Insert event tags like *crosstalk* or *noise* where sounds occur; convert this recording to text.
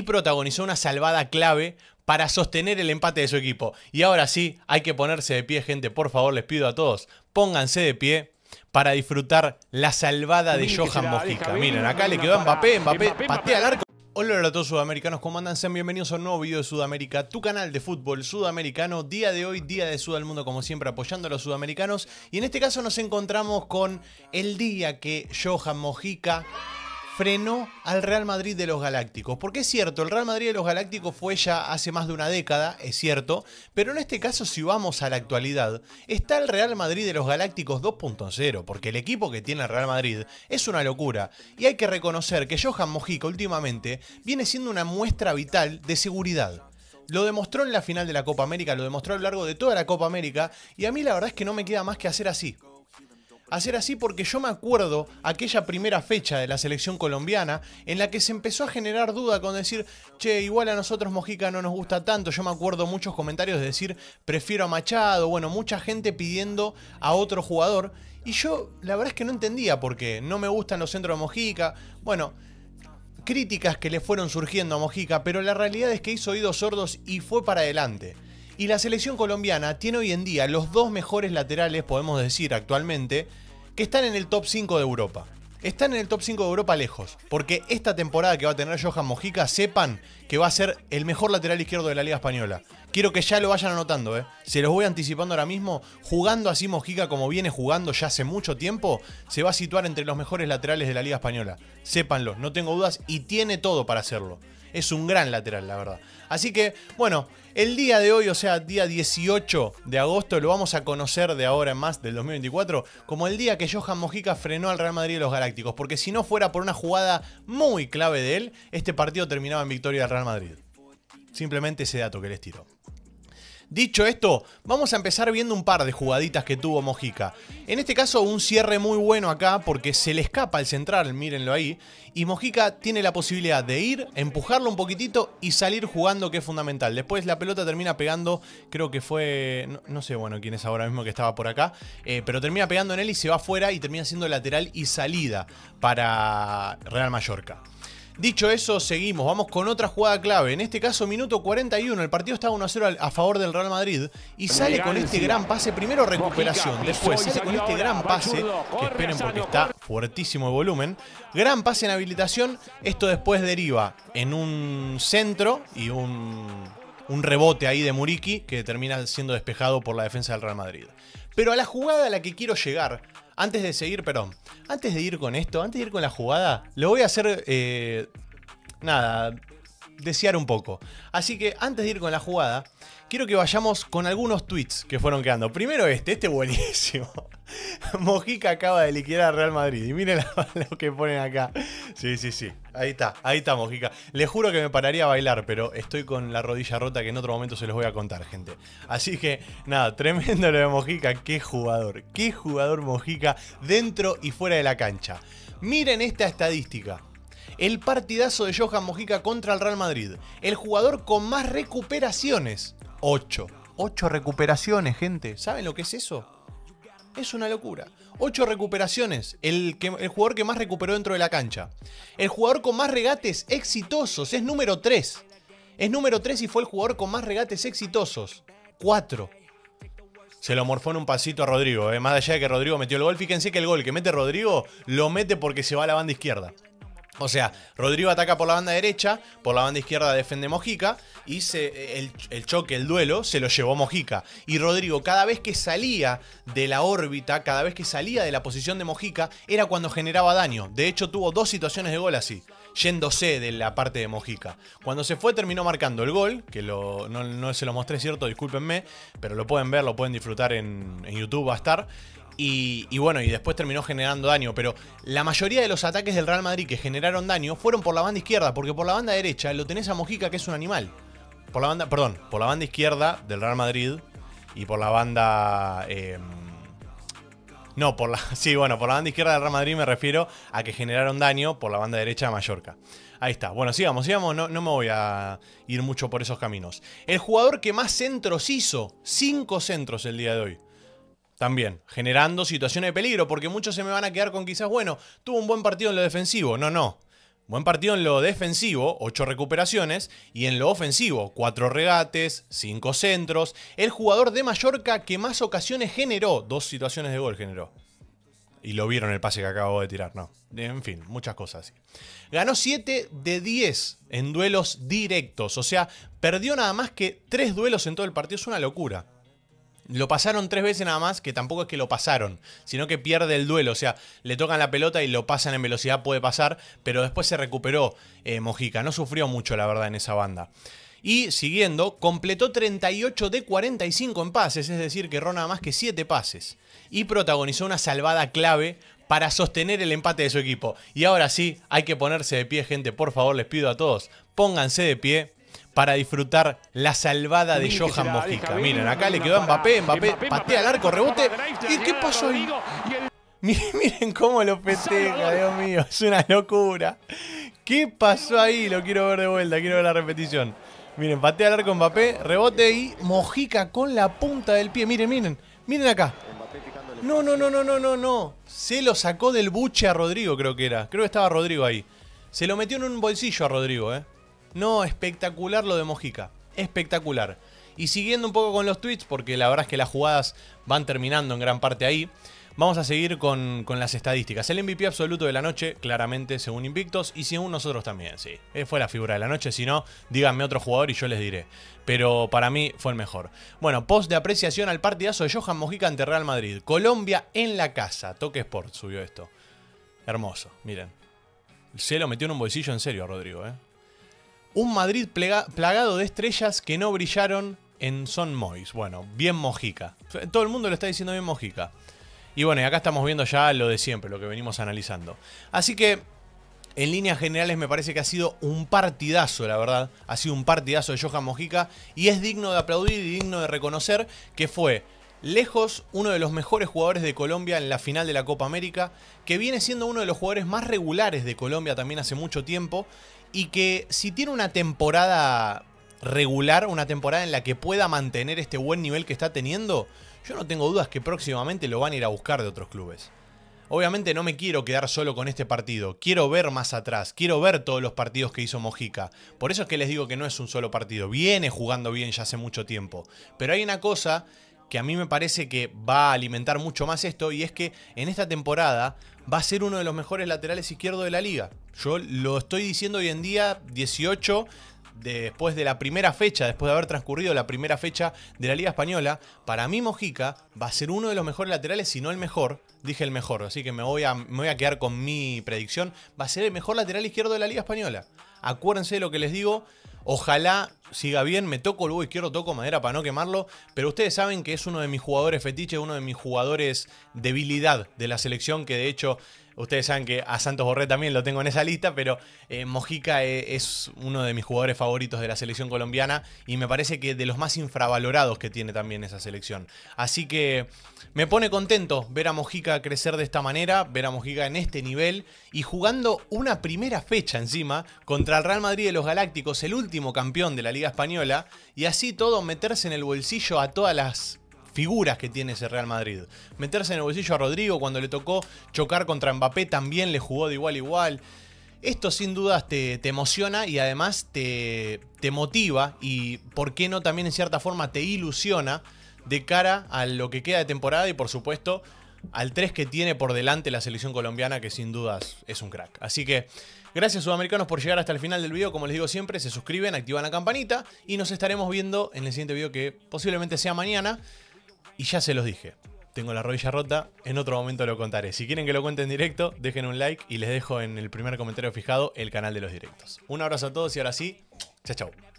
y protagonizó una salvada clave para sostener el empate de su equipo. Y ahora sí, hay que ponerse de pie, gente. Por favor, les pido a todos, pónganse de pie para disfrutar la salvada de Johan Mojica. Miren, acá le quedó a Mbappé, Mbappé, patea al arco. Hola a todos sudamericanos, ¿cómo andan? Sean bienvenidos a un nuevo video de Sudamérica, tu canal de fútbol sudamericano. Día de hoy, día de Sud al Mundo, como siempre, apoyando a los sudamericanos. Y en este caso nos encontramos con el día que Johan Mojica frenó al Real Madrid de los Galácticos. Porque es cierto, el Real Madrid de los Galácticos fue ya hace más de una década, es cierto, pero en este caso si vamos a la actualidad, está el Real Madrid de los Galácticos 2.0, porque el equipo que tiene el Real Madrid es una locura. Y hay que reconocer que Johan Mojica últimamente viene siendo una muestra vital de seguridad. Lo demostró en la final de la Copa América, lo demostró a lo largo de toda la Copa América, y a mí la verdad es que no me queda más que hacer así hacer así porque yo me acuerdo aquella primera fecha de la selección colombiana en la que se empezó a generar duda con decir, che, igual a nosotros Mojica no nos gusta tanto. Yo me acuerdo muchos comentarios de decir, prefiero a Machado, bueno, mucha gente pidiendo a otro jugador. Y yo la verdad es que no entendía por qué. No me gustan los centros de Mojica. Bueno, críticas que le fueron surgiendo a Mojica, pero la realidad es que hizo oídos sordos y fue para adelante. Y la selección colombiana tiene hoy en día los dos mejores laterales, podemos decir actualmente, que están en el top 5 de Europa. Están en el top 5 de Europa lejos, porque esta temporada que va a tener Johan Mojica, sepan que va a ser el mejor lateral izquierdo de la Liga Española. Quiero que ya lo vayan anotando, ¿eh? Se los voy anticipando ahora mismo. Jugando así Mojica como viene jugando ya hace mucho tiempo, se va a situar entre los mejores laterales de la Liga Española. Sépanlo, no tengo dudas, y tiene todo para hacerlo es un gran lateral, la verdad. Así que, bueno, el día de hoy, o sea, día 18 de agosto, lo vamos a conocer de ahora en más del 2024 como el día que Johan Mojica frenó al Real Madrid y los Galácticos, porque si no fuera por una jugada muy clave de él, este partido terminaba en victoria del Real Madrid. Simplemente ese dato que les tiro. Dicho esto, vamos a empezar viendo un par de jugaditas que tuvo Mojica. En este caso, un cierre muy bueno acá porque se le escapa el central, mírenlo ahí. Y Mojica tiene la posibilidad de ir, empujarlo un poquitito y salir jugando, que es fundamental. Después la pelota termina pegando, creo que fue. No, sé, bueno, quién es ahora mismo que estaba por acá. Eh, pero termina pegando en él y se va afuera y termina siendo lateral y salida para Real Mallorca. Dicho eso, seguimos, vamos con otra jugada clave. En este caso, minuto 41, el partido está 1-0 a favor del Real Madrid y sale con este gran pase, primero recuperación, después sale con este gran pase, que esperen porque está fuertísimo el volumen, gran pase en habilitación, esto después deriva en un centro y un, un rebote ahí de Muriqui que termina siendo despejado por la defensa del Real Madrid. Pero a la jugada a la que quiero llegar antes de seguir, perdón, antes de ir con esto, antes de ir con la jugada, lo voy a hacer, eh, nada, desear un poco. Así que antes de ir con la jugada, quiero que vayamos con algunos tweets que fueron quedando. Primero este, este buenísimo. *laughs* Mojica acaba de liquidar a Real Madrid. Y miren *laughs* lo que ponen acá. Sí, sí, sí. Ahí está, ahí está Mojica. Les juro que me pararía a bailar, pero estoy con la rodilla rota que en otro momento se los voy a contar, gente. Así que nada, *laughs* tremendo lo de Mojica. Qué jugador, qué jugador Mojica dentro y fuera de la cancha. Miren esta estadística el partidazo de Johan Mojica contra el Real Madrid. El jugador con más recuperaciones, Ocho. Ocho recuperaciones, gente. ¿Saben lo que es eso? Es una locura. Ocho recuperaciones, el, jugador que más recuperó dentro de la cancha. El jugador con más regates exitosos, es número tres. Es número tres y fue el jugador con más regates exitosos. Cuatro. Se lo morfó en un pasito a Rodrigo. Eh. Más allá de que Rodrigo metió el gol, fíjense que el gol que mete Rodrigo lo mete porque se va a la banda izquierda. O sea, Rodrigo ataca por la banda derecha, por la banda izquierda defiende Mojica y se, el, choque, el duelo, se lo llevó Mojica. Y Rodrigo, cada vez que salía de la órbita, cada vez que salía de la posición de Mojica, era cuando generaba daño. De hecho, tuvo dos situaciones de gol así, yéndose de la parte de Mojica. Cuando se fue, terminó marcando el gol, que no, se lo mostré, ¿cierto? Discúlpenme, pero lo pueden ver, lo pueden disfrutar en, en YouTube, va a estar. Y, bueno, y después terminó generando daño. Pero la mayoría de los ataques del Real Madrid que generaron daño fueron por la banda izquierda, porque por la banda derecha lo tenés a Mojica, que es un animal. Por la banda, perdón, por la banda izquierda del Real Madrid y por la banda. Em, no, por la. *laughs* Sí, bueno, por la banda izquierda del Real Madrid me refiero a que generaron daño por la banda derecha de Mallorca. Ahí está. Bueno, sigamos, sigamos. No, no me voy a ir mucho por esos caminos. El jugador que más centros hizo, cinco centros el día de hoy. También, generando situaciones de peligro, porque muchos se me van a quedar con quizás, bueno, tuvo un buen partido en lo defensivo. No, no. Buen partido en lo defensivo, 8 recuperaciones, y en lo ofensivo, 4 regates, 5 centros. El jugador de Mallorca que más ocasiones generó, dos situaciones de gol generó. Y lo vieron el pase que acabo de tirar, ¿no? En fin, muchas cosas Ganó 7 de 10 en duelos directos, o sea, perdió nada más que 3 duelos en todo el partido, es una locura. Lo pasaron tres veces nada más, que tampoco es que lo pasaron, sino que pierde el duelo. O sea, le tocan la pelota y lo pasan en velocidad, puede pasar, pero después se recuperó eh, Mojica. No sufrió mucho, la verdad, en esa banda. Y siguiendo, completó 38 de 45 en pases, es decir, que erró nada más que 7 pases. Y protagonizó una salvada clave para sostener el empate de su equipo. Y ahora sí, hay que ponerse de pie, gente. Por favor, les pido a todos, pónganse de pie para disfrutar la salvada de Johan Mojica. Miren, acá le quedó a Mbappé, Mbappé patea al arco, rebote. ¿Y qué pasó ahí? *laughs* Miren, miren cómo lo peteja, Dios mío, es una locura. ¿Qué pasó ahí? Lo quiero ver de vuelta, quiero ver la repetición. Miren, patea al arco Mbappé, rebote y Mojica con la punta del pie. Miren, miren, miren acá. No, no, no, no, no, no, no. Se lo sacó del buche a Rodrigo, creo que era. Creo que estaba Rodrigo ahí. Se lo metió en un bolsillo a Rodrigo, eh. No, espectacular lo de Mojica. Espectacular. Y siguiendo un poco con los tweets, porque la verdad es que las jugadas van terminando en gran parte ahí, vamos a seguir con, las estadísticas. El MVP absoluto de la noche, claramente, según Invictos, y según nosotros también, sí. Eh, fue la figura de la noche, si no, díganme otro jugador y yo les diré. Pero para mí fue el mejor. Bueno, post de apreciación al partidazo de Johan Mojica ante Real Madrid. Colombia en la casa. Toque Sport subió esto. Hermoso, miren. Se lo metió en un bolsillo en serio a Rodrigo, ¿eh? Un Madrid plagado de estrellas que no brillaron en Son Mois. Bueno, bien Mojica. Todo el mundo lo está diciendo bien Mojica. Y bueno, y acá estamos viendo ya lo de siempre, lo que venimos analizando. Así que, en líneas generales, me parece que ha sido un partidazo, la verdad. Ha sido un partidazo de Johan Mojica. Y es digno de aplaudir y digno de reconocer que fue lejos uno de los mejores jugadores de Colombia en la final de la Copa América, que viene siendo uno de los jugadores más regulares de Colombia también hace mucho tiempo y que si tiene una temporada regular, una temporada en la que pueda mantener este buen nivel que está teniendo, yo no tengo dudas que próximamente lo van a ir a buscar de otros clubes. Obviamente no me quiero quedar solo con este partido, quiero ver más atrás, quiero ver todos los partidos que hizo Mojica. Por eso es que les digo que no es un solo partido, viene jugando bien ya hace mucho tiempo. Pero hay una cosa que a mí me parece que va a alimentar mucho más esto y es que en esta temporada va a ser uno de los mejores laterales izquierdos de la liga. Yo lo estoy diciendo hoy en día, 18, después de la primera fecha, después de haber transcurrido la primera fecha de la Liga Española, para mí Mojica va a ser uno de los mejores laterales, si no el mejor. Dije el mejor, así que me voy, a, me voy a quedar con mi predicción. Va a ser el mejor lateral izquierdo de la Liga Española. Acuérdense de lo que les digo. Ojalá siga bien. Me toco el huevo izquierdo, toco madera para no quemarlo. Pero ustedes saben que es uno de mis jugadores fetiche, uno de mis jugadores debilidad de la selección. Que de hecho, ustedes saben que a Santos Borré también lo tengo en esa lista. Pero eh, Mojica eh, es uno de mis jugadores favoritos de la selección colombiana. Y me parece que de los más infravalorados que tiene también esa selección. Así que me pone contento ver a Mojica crecer de esta manera, ver a Mojica en este nivel y jugando una primera fecha encima contra el Real Madrid de los Galácticos, el último campeón de la Liga Española y así todo meterse en el bolsillo a todas las figuras que tiene ese Real Madrid. Meterse en el bolsillo a Rodrigo cuando le tocó chocar contra Mbappé también le jugó de igual a igual. Esto sin dudas te, te emociona y además te, te motiva y, ¿por qué no?, también en cierta forma te ilusiona de cara a lo que queda de temporada y por supuesto al 3 que tiene por delante la selección colombiana, que sin dudas es un crack. Así que gracias sudamericanos por llegar hasta el final del video. Como les digo siempre, se suscriben, activan la campanita y nos estaremos viendo en el siguiente video que posiblemente sea mañana. Y ya se los dije, tengo la rodilla rota, en otro momento lo contaré. Si quieren que lo cuente en directo, dejen un like y les dejo en el primer comentario fijado el canal de los directos. Un abrazo a todos y ahora sí, chao chao.